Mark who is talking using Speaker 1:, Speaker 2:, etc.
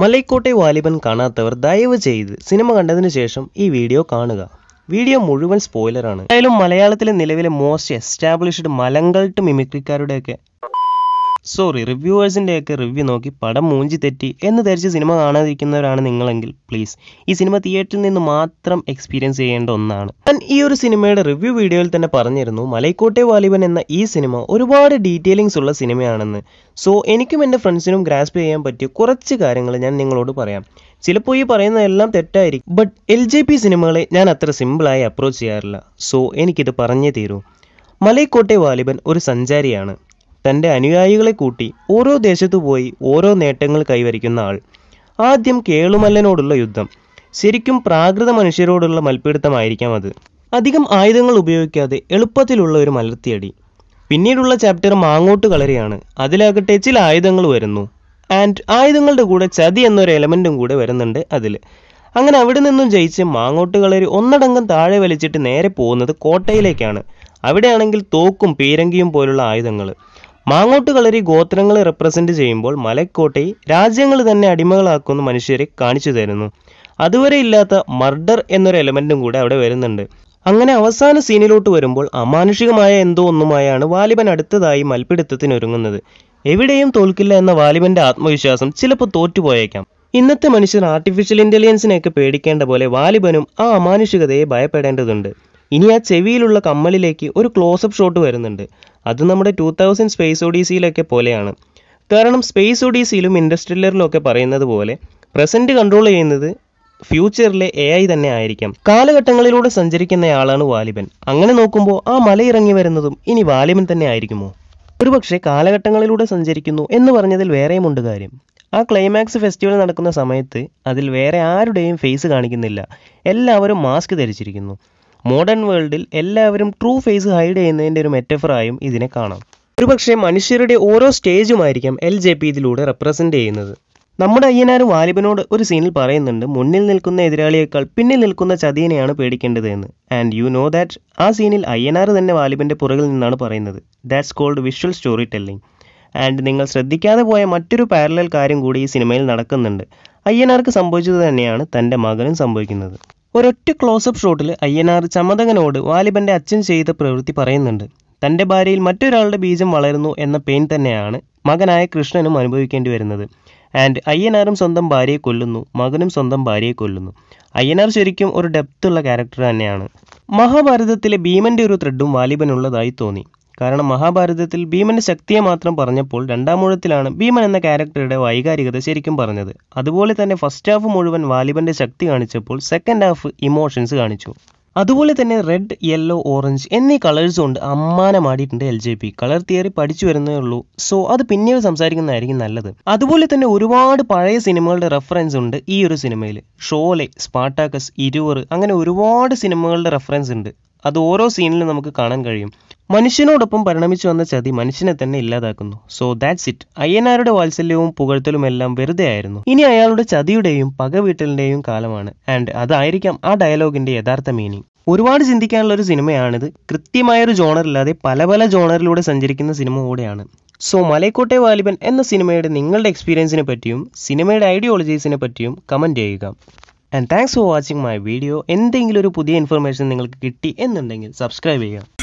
Speaker 1: മലൈക്കോട്ടെ വാലിബൻ കാണാത്തവർ ദയവ് ചെയ്ത് സിനിമ കണ്ടതിന് ശേഷം ഈ വീഡിയോ കാണുക വീഡിയോ മുഴുവൻ സ്പോയിലറാണ് എന്തായാലും മലയാളത്തിലെ നിലവിലെ മോസ്റ്റ് എസ്റ്റാബ്ലിഷ്ഡ് മലങ്കൾട്ട് മിമിക്രിക്കാരുടെയൊക്കെ സോറി റിവ്യൂവേഴ്സിൻ്റെയൊക്കെ റിവ്യൂ നോക്കി പടം മൂഞ്ചി തെറ്റി എന്ന് ധരിച്ച് സിനിമ കാണാതിരിക്കുന്നവരാണ് നിങ്ങളെങ്കിൽ പ്ലീസ് ഈ സിനിമ തിയേറ്ററിൽ നിന്ന് മാത്രം എക്സ്പീരിയൻസ് ചെയ്യേണ്ട ഒന്നാണ് ഞാൻ ഈ ഒരു സിനിമയുടെ റിവ്യൂ വീഡിയോയിൽ തന്നെ പറഞ്ഞിരുന്നു മലൈക്കോട്ടെ വാലിബൻ എന്ന ഈ സിനിമ ഒരുപാട് ഡീറ്റെയിലിങ്സ് ഉള്ള സിനിമയാണെന്ന് സോ എനിക്കും എൻ്റെ ഫ്രണ്ട്സിനും ഗ്രാസ്പ് ചെയ്യാൻ പറ്റിയ കുറച്ച് കാര്യങ്ങൾ ഞാൻ നിങ്ങളോട് പറയാം ചിലപ്പോൾ ഈ പറയുന്നതെല്ലാം തെറ്റായിരിക്കും ബട്ട് എൽ ജെ പി സിനിമകളെ ഞാൻ അത്ര സിമ്പിളായി അപ്രോച്ച് ചെയ്യാറില്ല സോ എനിക്കിത് പറഞ്ഞേ തീരൂ മലൈക്കോട്ടെ വാലിബൻ ഒരു സഞ്ചാരിയാണ് തൻ്റെ അനുയായികളെ കൂട്ടി ഓരോ ദേശത്തു പോയി ഓരോ നേട്ടങ്ങൾ കൈവരിക്കുന്ന ആൾ ആദ്യം കേളുമല്ലനോടുള്ള യുദ്ധം ശരിക്കും പ്രാകൃത മനുഷ്യരോടുള്ള മൽപ്പിടുത്തമായിരിക്കാം അത് അധികം ആയുധങ്ങൾ ഉപയോഗിക്കാതെ എളുപ്പത്തിലുള്ള ഒരു മലർത്തിയടി പിന്നീടുള്ള ചാപ്റ്റർ മാങ്ങോട്ട് കളരിയാണ് അതിലാകട്ടെ ചില ആയുധങ്ങൾ വരുന്നു ആൻഡ് ആയുധങ്ങളുടെ കൂടെ ചതി എന്നൊരു എലമെൻറ്റും കൂടെ വരുന്നുണ്ട് അതിൽ അങ്ങനെ അവിടെ നിന്നും ജയിച്ച് മാങ്ങോട്ട് കളരി ഒന്നടങ്കം താഴെ വലിച്ചിട്ട് നേരെ പോകുന്നത് കോട്ടയിലേക്കാണ് അവിടെയാണെങ്കിൽ തോക്കും പീരങ്കിയും പോലുള്ള ആയുധങ്ങൾ മാങ്ങോട്ട് കളരി ഗോത്രങ്ങളെ റെപ്രസെന്റ് ചെയ്യുമ്പോൾ മലക്കോട്ടെ രാജ്യങ്ങൾ തന്നെ അടിമകളാക്കുന്ന മനുഷ്യരെ കാണിച്ചു തരുന്നു അതുവരെ ഇല്ലാത്ത മർഡർ എന്നൊരു എലമെന്റും കൂടെ അവിടെ വരുന്നുണ്ട് അങ്ങനെ അവസാന സീനിലോട്ട് വരുമ്പോൾ അമാനുഷികമായ എന്തോ ഒന്നുമായാണ് വാലിബൻ അടുത്തതായി മൽപ്പിടുത്തത്തിനൊരുങ്ങുന്നത് എവിടെയും തോൽക്കില്ല എന്ന വാലിബന്റെ ആത്മവിശ്വാസം ചിലപ്പോൾ തോറ്റുപോയേക്കാം ഇന്നത്തെ മനുഷ്യർ ആർട്ടിഫിഷ്യൽ ഇന്റലിജൻസിനെയൊക്കെ പേടിക്കേണ്ട പോലെ വാലിബനും ആ അമാനുഷികതയെ ഭയപ്പെടേണ്ടതുണ്ട് ഇനി ആ ചെവിയിലുള്ള കമ്മലിലേക്ക് ഒരു ക്ലോസപ്പ് ഷോട്ട് വരുന്നുണ്ട് അത് നമ്മുടെ ടൂ തൗസൻഡ് സ്പേസ് ഒഡീസിയിലൊക്കെ പോലെയാണ് കാരണം സ്പേസ് ഒഡീസിയിലും ഇൻഡസ്ട്രിയലിലും ഒക്കെ പറയുന്നത് പോലെ പ്രസൻറ്റ് കൺട്രോൾ ചെയ്യുന്നത് ഫ്യൂച്ചറിലെ എ ഐ തന്നെ ആയിരിക്കാം കാലഘട്ടങ്ങളിലൂടെ സഞ്ചരിക്കുന്നയാളാണ് വാലിബൻ അങ്ങനെ നോക്കുമ്പോൾ ആ മലയിറങ്ങി വരുന്നതും ഇനി വാലിബൻ തന്നെ ആയിരിക്കുമോ ഒരുപക്ഷെ കാലഘട്ടങ്ങളിലൂടെ സഞ്ചരിക്കുന്നു എന്ന് പറഞ്ഞതിൽ വേറെയുമുണ്ട് കാര്യം ആ ക്ലൈമാക്സ് ഫെസ്റ്റിവൽ നടക്കുന്ന സമയത്ത് അതിൽ വേറെ ആരുടെയും ഫേസ് കാണിക്കുന്നില്ല എല്ലാവരും മാസ്ക് ധരിച്ചിരിക്കുന്നു മോഡേൺ വേൾഡിൽ എല്ലാവരും ട്രൂ ഫേസ് ഹൈഡ് ചെയ്യുന്നതിൻ്റെ ഒരു മെറ്റഫറായും ഇതിനെ കാണാം ഒരുപക്ഷെ മനുഷ്യരുടെ ഓരോ സ്റ്റേജുമായിരിക്കാം എൽ ജെ പി ഇതിലൂടെ റെപ്രസെൻ്റ് ചെയ്യുന്നത് നമ്മുടെ അയ്യനാർ വാലിബനോട് ഒരു സീനിൽ പറയുന്നുണ്ട് മുന്നിൽ നിൽക്കുന്ന എതിരാളിയേക്കാൾ പിന്നിൽ നിൽക്കുന്ന ചതിയനെയാണ് പേടിക്കേണ്ടത് എന്ന് ആൻഡ് യു നോ ദാറ്റ് ആ സീനിൽ അയ്യനാർ തന്നെ വാലിബൻ്റെ പുറകിൽ നിന്നാണ് പറയുന്നത് that's called visual storytelling and നിങ്ങൾ ശ്രദ്ധിക്കാതെ പോയ മറ്റൊരു പാരലൽ കാര്യം കൂടി ഈ സിനിമയിൽ നടക്കുന്നുണ്ട് അയ്യനാർക്ക് സംഭവിച്ചത് തന്നെയാണ് തൻ്റെ മകനും സംഭവിക്കുന്നത് ഒരൊറ്റ ക്ലോസപ്പ് ഷോട്ടിൽ ആർ ചമതകനോട് വാലിബന്റെ അച്ഛൻ ചെയ്ത പ്രവൃത്തി പറയുന്നുണ്ട് തൻ്റെ ഭാര്യയിൽ മറ്റൊരാളുടെ ബീജം വളരുന്നു എന്ന പെയിൻ തന്നെയാണ് മകനായ കൃഷ്ണനും അനുഭവിക്കേണ്ടി വരുന്നത് ആൻഡ് അയ്യനാറും സ്വന്തം ഭാര്യയെ കൊല്ലുന്നു മകനും സ്വന്തം ഭാര്യയെ കൊല്ലുന്നു അയ്യനാർ ശരിക്കും ഒരു ഉള്ള ക്യാരക്ടർ തന്നെയാണ് മഹാഭാരതത്തിലെ ഭീമന്റെ ഒരു ത്രെഡും വാലിബനുള്ളതായി തോന്നി കാരണം മഹാഭാരതത്തിൽ ഭീമന്റെ ശക്തിയെ മാത്രം പറഞ്ഞപ്പോൾ രണ്ടാമൂഴത്തിലാണ് ഭീമൻ എന്ന ക്യാരക്ടറുടെ വൈകാരികത ശരിക്കും പറഞ്ഞത് അതുപോലെ തന്നെ ഫസ്റ്റ് ഹാഫ് മുഴുവൻ വാലിബന്റെ ശക്തി കാണിച്ചപ്പോൾ സെക്കൻഡ് ഹാഫ് ഇമോഷൻസ് കാണിച്ചു അതുപോലെ തന്നെ റെഡ് യെല്ലോ ഓറഞ്ച് എന്നീ കളേഴ്സ് കൊണ്ട് അമ്മാനമാടിയിട്ടുണ്ട് L J P colour theory പഠിച്ചു വരുന്നേ ഉള്ളൂ സോ അത് പിന്നീട് സംസാരിക്കുന്നതായിരിക്കും നല്ലത് അതുപോലെ തന്നെ ഒരുപാട് പഴയ സിനിമകളുടെ റെഫറൻസ് ഉണ്ട് ഈ ഒരു സിനിമയിൽ ഷോലെ സ്പാട്ടാക്കസ് ഇരുവർ അങ്ങനെ ഒരുപാട് സിനിമകളുടെ റെഫറൻസ് ഉണ്ട് അത് ഓരോ സീനിലും നമുക്ക് കാണാൻ കഴിയും മനുഷ്യനോടൊപ്പം പരിണമിച്ചു വന്ന ചതി മനുഷ്യനെ തന്നെ ഇല്ലാതാക്കുന്നു സോ ദാറ്റ്സ് ഇറ്റ് അയ്യനാരുടെ വാത്സല്യവും പുകഴ്ത്തലും എല്ലാം വെറുതെ ആയിരുന്നു ഇനി അയാളുടെ ചതിയുടെയും പകവീട്ടലിന്റെയും കാലമാണ് ആൻഡ് അതായിരിക്കാം ആ ഡയലോഗിന്റെ യഥാർത്ഥ മീനിങ് ഒരുപാട് ചിന്തിക്കാനുള്ള ഒരു സിനിമയാണിത് കൃത്യമായൊരു ജോണറില്ലാതെ പല പല ജോണറിലൂടെ സഞ്ചരിക്കുന്ന സിനിമ കൂടെയാണ് സോ മലൈക്കോട്ടെ വാലിബൻ എന്ന സിനിമയുടെ നിങ്ങളുടെ എക്സ്പീരിയൻസിനെ പറ്റിയും സിനിമയുടെ ഐഡിയോളജീസിനെ പറ്റിയും കമന്റ് ചെയ്യുക and thanks for watching my video എന്തെങ്കിലും ഒരു പുതിയ ഇൻഫർമേഷൻ നിങ്ങൾക്ക് കിട്ടി എന്നുണ്ടെങ്കിൽ സബ്സ്ക്രൈബ് ചെയ്യുക